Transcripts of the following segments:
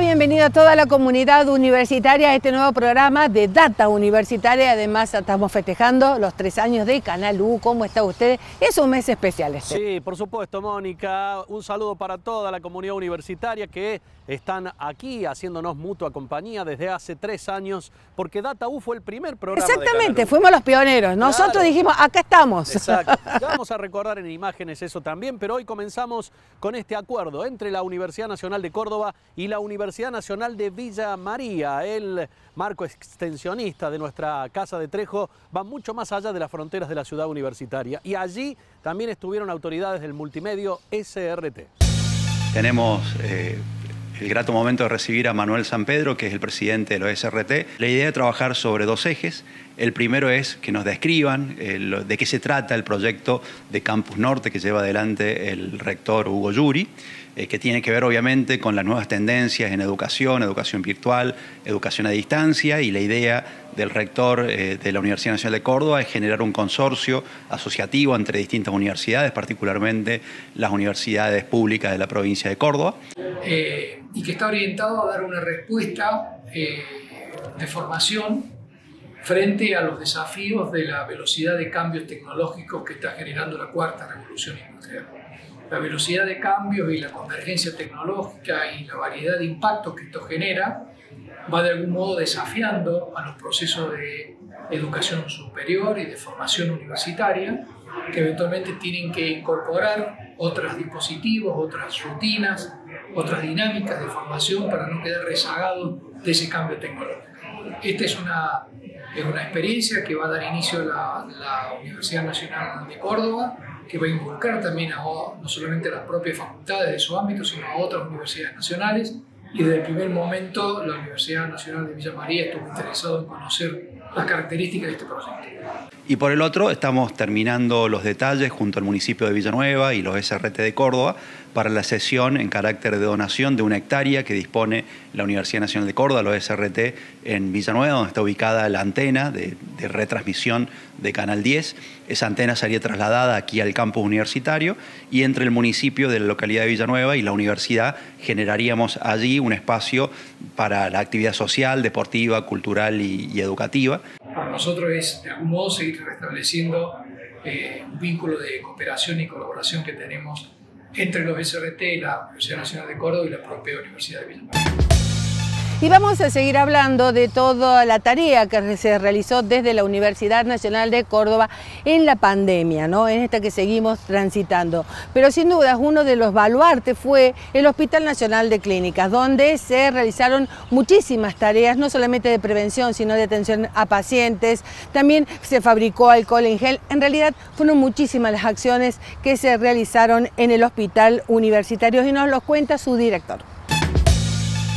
Bienvenido a toda la comunidad universitaria a este nuevo programa de Data Universitaria. Además, estamos festejando los tres años de Canal U. ¿Cómo está Ustedes? Es un mes especial este. Sí, por supuesto, Mónica. Un saludo para toda la comunidad universitaria que están aquí haciéndonos mutua compañía desde hace tres años, porque Data U fue el primer programa. Exactamente, fuimos los pioneros. Nosotros dijimos, acá estamos. Exacto. vamos a recordar en imágenes eso también, pero hoy comenzamos con este acuerdo entre la Universidad Nacional de Córdoba y la Universidad Universidad Nacional de Villa María. El marco extensionista de nuestra Casa de Trejo va mucho más allá de las fronteras de la ciudad universitaria. Y allí también estuvieron autoridades del multimedio SRT. Tenemos eh, el grato momento de recibir a Manuel San Pedro, que es el presidente de los SRT. La idea es trabajar sobre dos ejes. El primero es que nos describan eh, de qué se trata el proyecto de Campus Norte que lleva adelante el rector Hugo Yuri eh, que tiene que ver obviamente con las nuevas tendencias en educación, educación virtual, educación a distancia y la idea del rector eh, de la Universidad Nacional de Córdoba es generar un consorcio asociativo entre distintas universidades, particularmente las universidades públicas de la provincia de Córdoba. Eh, y que está orientado a dar una respuesta de formación frente a los desafíos de la velocidad de cambios tecnológicos que está generando la cuarta revolución industrial la velocidad de cambios y la convergencia tecnológica y la variedad de impactos que esto genera va de algún modo desafiando a los procesos de educación superior y de formación universitaria que eventualmente tienen que incorporar otros dispositivos, otras rutinas, otras dinámicas de formación para no quedar rezagados de ese cambio tecnológico. Esta es una, es una experiencia que va a dar inicio la Universidad Nacional de Córdoba que va a involucrar también a, no solamente a las propias facultades de su ámbito, sino a otras universidades nacionales. Y desde el primer momento la Universidad Nacional de Villa María estuvo interesado en conocer las características de este proyecto. Y por el otro, estamos terminando los detalles junto al municipio de Villanueva y los SRT de Córdoba para la sesión en carácter de donación de una hectárea que dispone la Universidad Nacional de Córdoba, los SRT, en Villanueva, donde está ubicada la antena de, retransmisión de Canal 10. Esa antena sería trasladada aquí al campus universitario y entre el municipio de la localidad de Villanueva y la universidad generaríamos allí un espacio para la actividad social, deportiva, cultural y educativa nosotros es de algún modo seguir restableciendo eh, un vínculo de cooperación y colaboración que tenemos entre los SRT, la Universidad Nacional de Córdoba y la propia Universidad de Villa y vamos a seguir hablando de toda la tarea que se realizó desde la Universidad Nacional de Córdoba en la pandemia, ¿no? en esta que seguimos transitando. Pero sin duda uno de los baluartes fue el Hospital Nacional de Clínicas, donde se realizaron muchísimas tareas, no solamente de prevención, sino de atención a pacientes. También se fabricó alcohol en gel. En realidad fueron muchísimas las acciones que se realizaron en el Hospital Universitario y nos los cuenta su director.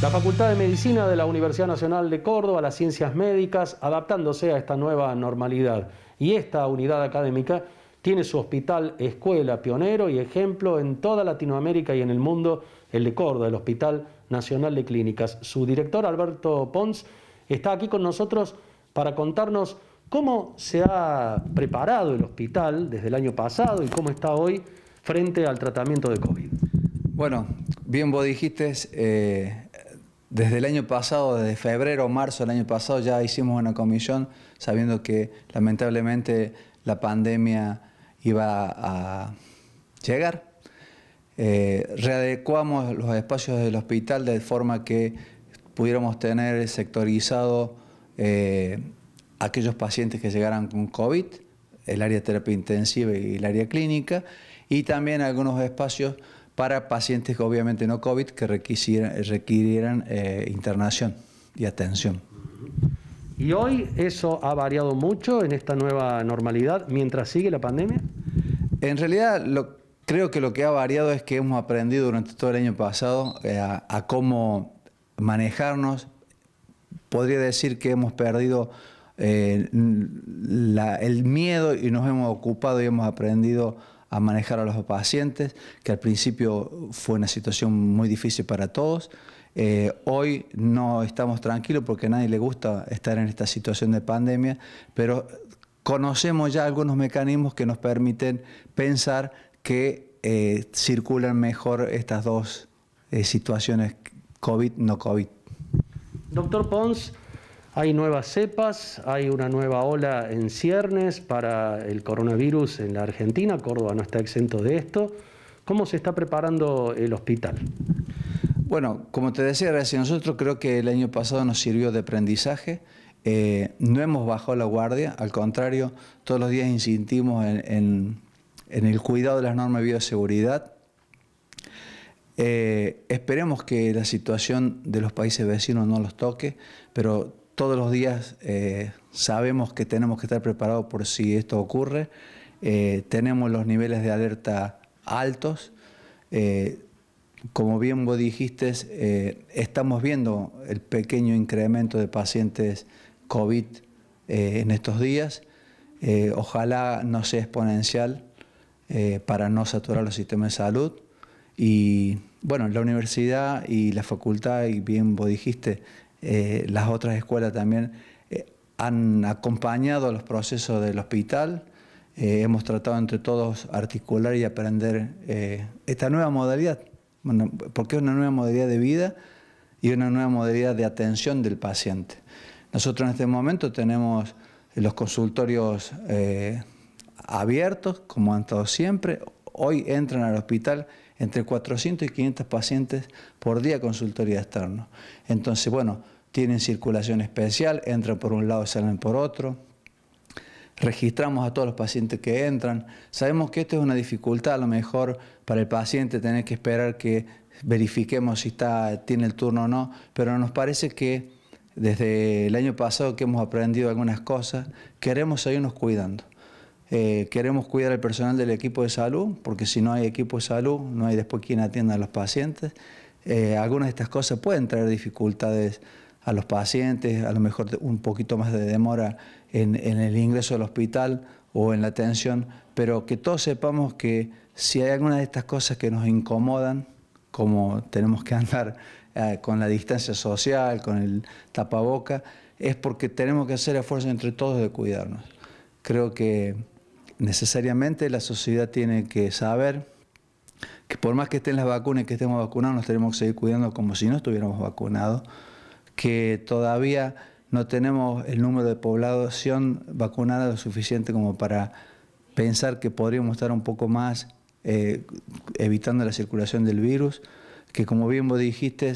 La Facultad de Medicina de la Universidad Nacional de Córdoba, las ciencias médicas, adaptándose a esta nueva normalidad. Y esta unidad académica tiene su hospital escuela pionero y ejemplo en toda Latinoamérica y en el mundo, el de Córdoba, el Hospital Nacional de Clínicas. Su director, Alberto Pons, está aquí con nosotros para contarnos cómo se ha preparado el hospital desde el año pasado y cómo está hoy frente al tratamiento de COVID. Bueno, bien vos dijiste, eh, desde el año pasado, desde febrero o marzo del año pasado, ya hicimos una comisión sabiendo que lamentablemente la pandemia iba a llegar. Eh, readecuamos los espacios del hospital de forma que pudiéramos tener sectorizado eh, aquellos pacientes que llegaran con COVID, el área terapia intensiva y el área clínica, y también algunos espacios para pacientes obviamente no COVID que requirieran eh, internación y atención. ¿Y hoy eso ha variado mucho en esta nueva normalidad mientras sigue la pandemia? En realidad creo que lo que ha variado es que hemos aprendido durante todo el año pasado eh, a, cómo manejarnos. Podría decir que hemos perdido eh, el miedo y nos hemos ocupado y hemos aprendido a manejar a los pacientes, que al principio fue una situación muy difícil para todos. Eh, hoy no estamos tranquilos porque a nadie le gusta estar en esta situación de pandemia, pero conocemos ya algunos mecanismos que nos permiten pensar que eh, circulan mejor estas dos eh, situaciones COVID-no COVID. Doctor Pons, hay nuevas cepas, hay una nueva ola en ciernes para el coronavirus en la Argentina, Córdoba no está exento de esto. ¿Cómo se está preparando el hospital? Bueno, como te decía gracias. nosotros creo que el año pasado nos sirvió de aprendizaje. Eh, no hemos bajado la guardia, al contrario, todos los días insistimos en, el cuidado de las normas de bioseguridad. Eh, esperemos que la situación de los países vecinos no los toque, pero todos los días eh, sabemos que tenemos que estar preparados por si esto ocurre, eh, tenemos los niveles de alerta altos, eh, como bien vos dijiste, estamos viendo el pequeño incremento de pacientes COVID en estos días, ojalá no sea exponencial para no saturar los sistemas de salud y bueno, la universidad y la facultad, y bien vos dijiste, eh, las otras escuelas también eh, han acompañado los procesos del hospital. Eh, hemos tratado entre todos articular y aprender esta nueva modalidad, porque es una nueva modalidad de vida y una nueva modalidad de atención del paciente. Nosotros en este momento tenemos los consultorios abiertos, como han estado siempre. Hoy entran al hospital entre 400 y 500 pacientes por día consultoría externo. Entonces, bueno, tienen circulación especial, entran por un lado, y salen por otro. Registramos a todos los pacientes que entran. Sabemos que esto es una dificultad a lo mejor para el paciente tener que esperar que verifiquemos si está, tiene el turno o no, pero nos parece que desde el año pasado que hemos aprendido algunas cosas, queremos seguirnos cuidando. Eh, queremos cuidar al personal del equipo de salud, porque si no hay equipo de salud, no hay después quien atienda a los pacientes. Eh, algunas de estas cosas pueden traer dificultades a los pacientes, a lo mejor un poquito más de demora en, el ingreso al hospital o en la atención, pero que todos sepamos que si hay algunas de estas cosas que nos incomodan, como tenemos que andar eh, con la distancia social, con el tapaboca, es porque tenemos que hacer esfuerzo entre todos de cuidarnos. Creo que necesariamente la sociedad tiene que saber que por más que estén las vacunas y que estemos vacunados, nos tenemos que seguir cuidando como si no estuviéramos vacunados, que todavía no tenemos el número de población vacunada lo suficiente como para pensar que podríamos estar un poco más eh, evitando la circulación del virus, que como bien vos dijiste,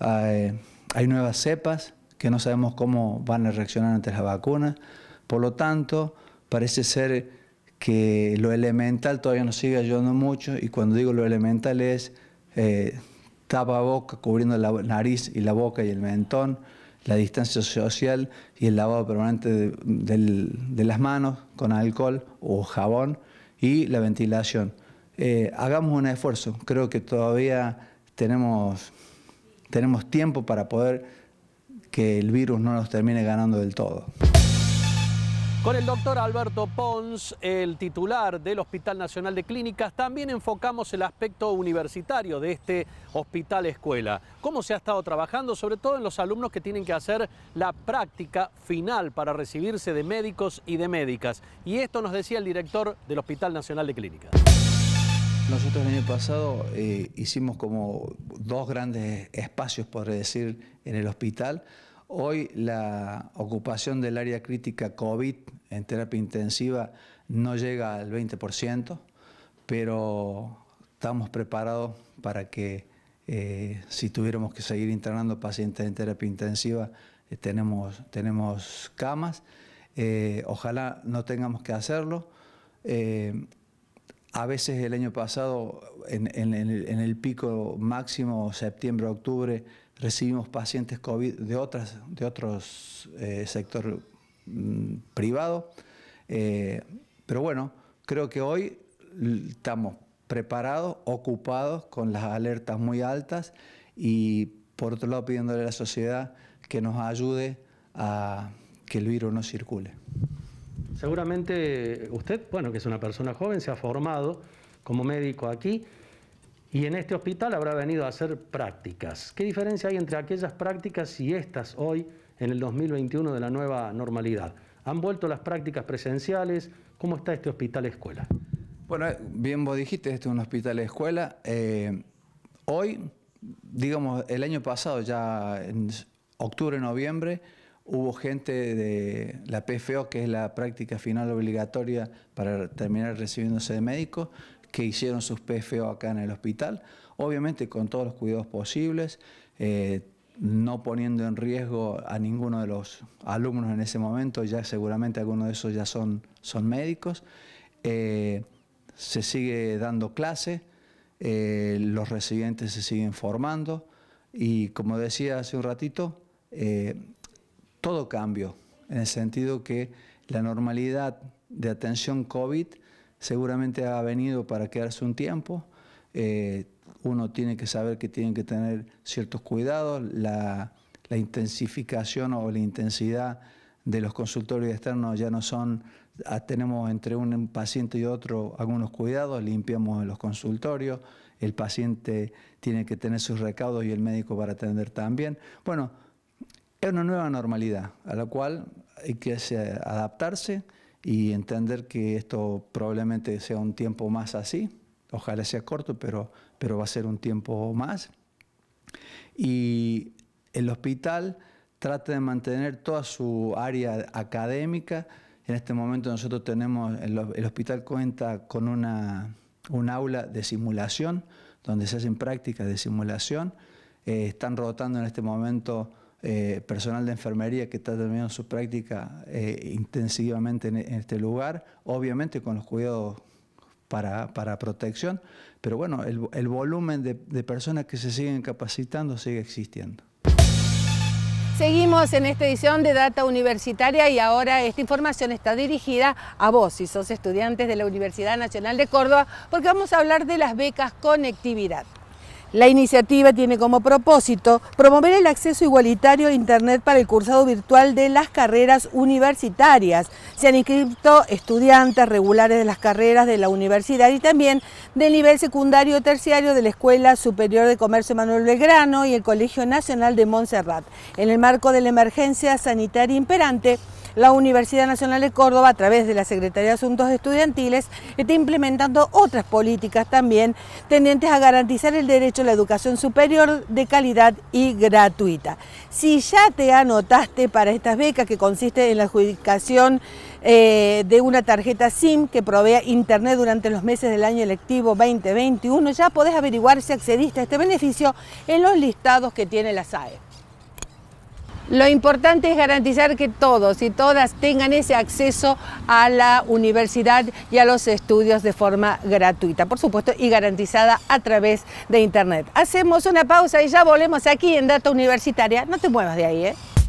hay, hay nuevas cepas que no sabemos cómo van a reaccionar ante las vacunas, por lo tanto, parece ser que lo elemental todavía nos sigue ayudando mucho y cuando digo lo elemental es eh, tapa boca cubriendo la nariz y la boca y el mentón, la distancia social y el lavado permanente de, las manos con alcohol o jabón y la ventilación. Eh, hagamos un esfuerzo, creo que todavía tenemos, tenemos tiempo para poder que el virus no nos termine ganando del todo. Con el doctor Alberto Pons, el titular del Hospital Nacional de Clínicas, también enfocamos el aspecto universitario de este hospital escuela. ¿Cómo se ha estado trabajando, sobre todo en los alumnos que tienen que hacer la práctica final para recibirse de médicos y de médicas? Y esto nos decía el director del Hospital Nacional de Clínicas. Nosotros el año pasado eh, hicimos como dos grandes espacios, por decir, en el hospital Hoy la ocupación del área crítica COVID en terapia intensiva no llega al 20%, pero estamos preparados para que eh, si tuviéramos que seguir internando pacientes en terapia intensiva, eh, tenemos, tenemos camas. Eh, ojalá no tengamos que hacerlo. a veces el año pasado, en, en el pico máximo, septiembre, octubre, recibimos pacientes COVID de, otras, de otros sectores eh, sector mm, privado. Eh, pero bueno, creo que hoy estamos preparados, ocupados, con las alertas muy altas y por otro lado pidiéndole a la sociedad que nos ayude a que el virus no circule. Seguramente usted, bueno, que es una persona joven, se ha formado como médico aquí y en este hospital habrá venido a hacer prácticas. ¿Qué diferencia hay entre aquellas prácticas y estas hoy en el 2021 de la nueva normalidad? ¿Han vuelto las prácticas presenciales? ¿Cómo está este hospital escuela? Bueno, eh, bien vos dijiste, este es un hospital escuela. Eh, hoy, digamos, el año pasado, ya en octubre, noviembre, hubo gente de la PFO, que es la práctica final obligatoria para terminar recibiéndose de médico, que hicieron sus PFO acá en el hospital, obviamente con todos los cuidados posibles, eh, no poniendo en riesgo a ninguno de los alumnos en ese momento, ya seguramente algunos de esos ya son, son médicos. Eh, se sigue dando clase, eh, los residentes se siguen formando y como decía hace un ratito, todo cambio en el sentido que la normalidad de atención COVID seguramente ha venido para quedarse un tiempo. Eh, uno tiene que saber que tienen que tener ciertos cuidados, la, la intensificación o la intensidad de los consultorios externos ya no son, ah, tenemos entre un paciente y otro algunos cuidados, limpiamos los consultorios, el paciente tiene que tener sus recaudos y el médico para atender también. Bueno, es una nueva normalidad a la cual hay que eh, adaptarse y entender que esto probablemente sea un tiempo más así. Ojalá sea corto, pero, pero va a ser un tiempo más. Y el hospital trata de mantener toda su área académica. En este momento nosotros tenemos, el, hospital cuenta con una, un aula de simulación, donde se hacen prácticas de simulación. Eh, están rotando en este momento eh, personal de enfermería que está terminando su práctica eh, intensivamente e, en, este lugar, obviamente con los cuidados para, protección, pero bueno, el, volumen de, de personas que se siguen capacitando sigue existiendo. Seguimos en esta edición de Data Universitaria y ahora esta información está dirigida a vos, si sos estudiantes de la Universidad Nacional de Córdoba, porque vamos a hablar de las becas Conectividad. La iniciativa tiene como propósito promover el acceso igualitario a Internet para el cursado virtual de las carreras universitarias. Se han inscrito estudiantes regulares de las carreras de la universidad y también del nivel secundario o terciario de la Escuela Superior de Comercio Manuel Belgrano y el Colegio Nacional de Montserrat. En el marco de la emergencia sanitaria imperante, la Universidad Nacional de Córdoba, a través de la Secretaría de Asuntos Estudiantiles, está implementando otras políticas también tendientes a garantizar el derecho a la educación superior de calidad y gratuita. Si ya te anotaste para estas becas que consiste en la adjudicación eh, de una tarjeta SIM que provea internet durante los meses del año electivo 2021, ya podés averiguar si accediste a este beneficio en los listados que tiene la SAE. Lo importante es garantizar que todos y todas tengan ese acceso a la universidad y a los estudios de forma gratuita, por supuesto, y garantizada a través de Internet. Hacemos una pausa y ya volvemos aquí en Data Universitaria. No te muevas de ahí, ¿eh?